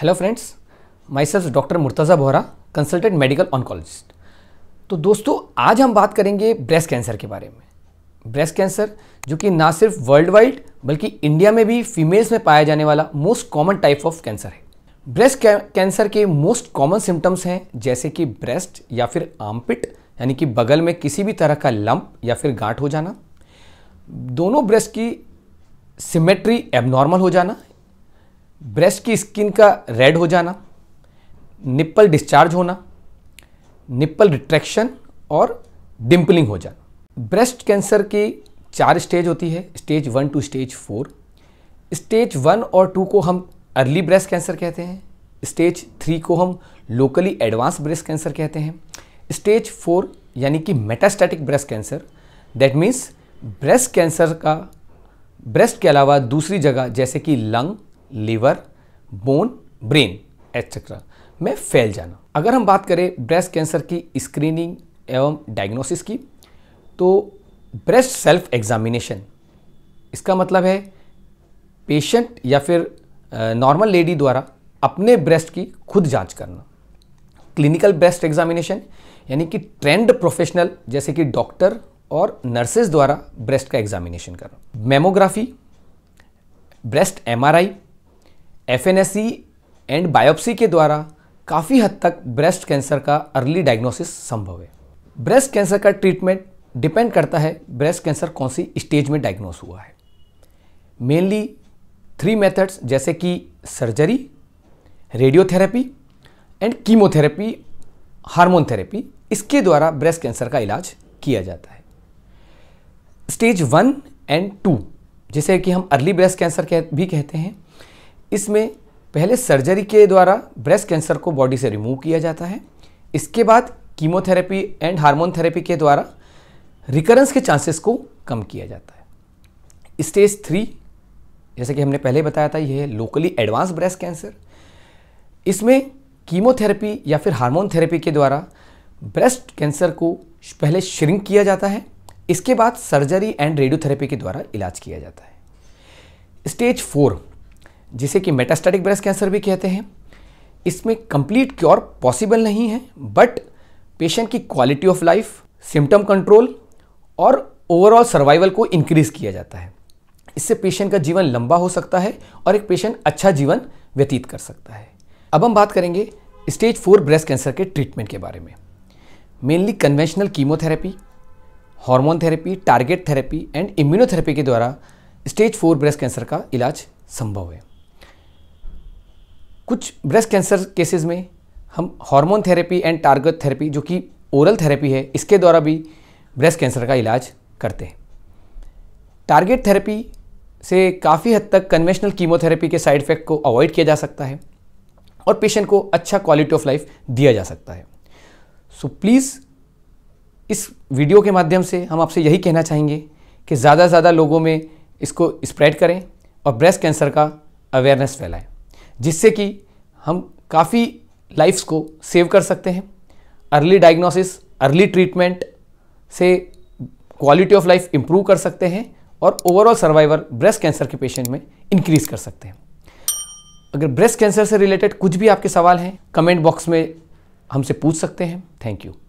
hello friends myself doctor Murtaza Bohra consultant medical oncologist तो दोस्तों आज हम बात करेंगे ब्रेस्ट कैंसर के बारे में ब्रेस्ट कैंसर जो कि ना सिर्फ वर्ल्ड वाइड बल्कि इंडिया में भी फीमेल्स में पाया जाने वाला most common type of cancer है ब्रेस्ट कैंसर के मोस्ट कॉमन सिम्टम्स हैं जैसे कि ब्रेस्ट या फिर आमपिट यानी कि बगल में किसी भी तरह का लंप या फिर गांठ हो जाना दोनों ब्रेस्ट की सिमेट्री एबनॉर्मल हो जाना ब्रेस्ट की स्किन का रेड हो जाना निप्पल डिस्चार्ज होना निप्पल रिट्रैक्शन और डिम्पलिंग हो जाना ब्रेस्ट कैंसर की चार स्टेज होती है stage one two stage four stage one और टू को हम अर्ली ब्रेस्ट कैंसर कहते हैं स्टेज थ्री को हम लोकली एडवांस ब्रेस्ट कैंसर कहते हैं स्टेज फोर यानी कि metastatic breast cancer that means breast cancer का ब्रेस्ट के अलावा दूसरी जगह जैसे कि lung liver bone brain etcetera में फैल जाना अगर हम बात करें ब्रेस्ट कैंसर की स्क्रीनिंग एवं डायग्नोसिस की तो ब्रेस्ट सेल्फ एग्जामिनेशन इसका मतलब है पेशेंट या फिर नॉर्मल लेडी द्वारा अपने ब्रेस्ट की खुद जांच करना क्लिनिकल ब्रेस्ट एग्जामिनेशन यानी कि ट्रेंड प्रोफेशनल जैसे कि डॉक्टर और नर्सेज द्वारा ब्रेस्ट का एग्जामिनेशन करना mammography breast MRI F and biopsy के द्वारा काफ़ी हद तक ब्रेस्ट कैंसर का अर्ली डायग्नोसिस संभव है ब्रेस्ट कैंसर का ट्रीटमेंट डिपेंड करता है ब्रेस्ट कैंसर कौन सी स्टेज में डायग्नोस हुआ है मेनली थ्री मेथड्स जैसे कि surgery radiotherapy and chemotherapy hormone therapy इसके द्वारा ब्रेस्ट कैंसर का इलाज किया जाता है स्टेज वन एंड टू जिसे कि हम अर्ली ब्रेस्ट कैंसर भी कहते हैं इसमें पहले सर्जरी के द्वारा ब्रेस्ट कैंसर को बॉडी से रिमूव किया जाता है इसके बाद कीमोथेरेपी एंड हार्मोन थेरेपी के द्वारा रिकरेंस के चांसेस को कम किया जाता है स्टेज थ्री जैसे कि हमने पहले बताया था यह है लोकली एडवांस ब्रेस्ट कैंसर इसमें कीमोथेरेपी या फिर हार्मोन थेरेपी के द्वारा ब्रेस्ट कैंसर को पहले श्रिंक किया जाता है इसके बाद सर्जरी एंड रेडियोथेरेपी के द्वारा इलाज किया जाता है स्टेज फोर जिसे कि मेटास्टेटिक ब्रेस्ट कैंसर भी कहते हैं इसमें कंप्लीट क्योर पॉसिबल नहीं है बट पेशेंट की quality of life symptom control और ओवरऑल सर्वाइवल को इंक्रीज किया जाता है इससे पेशेंट का जीवन लंबा हो सकता है और एक पेशेंट अच्छा जीवन व्यतीत कर सकता है अब हम बात करेंगे स्टेज फोर ब्रेस्ट कैंसर के ट्रीटमेंट के बारे में mainly conventional chemotherapy hormone therapy target therapy and immunotherapy के द्वारा स्टेज फोर ब्रेस्ट कैंसर का इलाज संभव है कुछ ब्रेस्ट कैंसर केसेस में हम hormone therapy and target therapy जो कि ओरल थेरेपी है इसके द्वारा भी ब्रेस्ट कैंसर का इलाज करते हैं टारगेट थेरेपी से काफ़ी हद तक कन्वेंशनल कीमोथेरेपी के साइड इफेक्ट को अवॉइड किया जा सकता है और पेशेंट को अच्छा क्वालिटी ऑफ लाइफ दिया जा सकता है सो so, प्लीज़ इस वीडियो के माध्यम से हम आपसे यही कहना चाहेंगे कि ज़्यादा से ज़्यादा लोगों में इसको स्प्रेड करें और ब्रेस्ट कैंसर का अवेयरनेस फैलाएं जिससे कि हम काफ़ी लाइफ्स को सेव कर सकते हैं अर्ली डायग्नोसिस अर्ली ट्रीटमेंट से क्वालिटी ऑफ लाइफ इम्प्रूव कर सकते हैं और ओवरऑल सर्वाइवर ब्रेस्ट कैंसर के पेशेंट में इंक्रीज़ कर सकते हैं अगर ब्रेस्ट कैंसर से रिलेटेड कुछ भी आपके सवाल हैं कमेंट बॉक्स में हमसे पूछ सकते हैं थैंक यू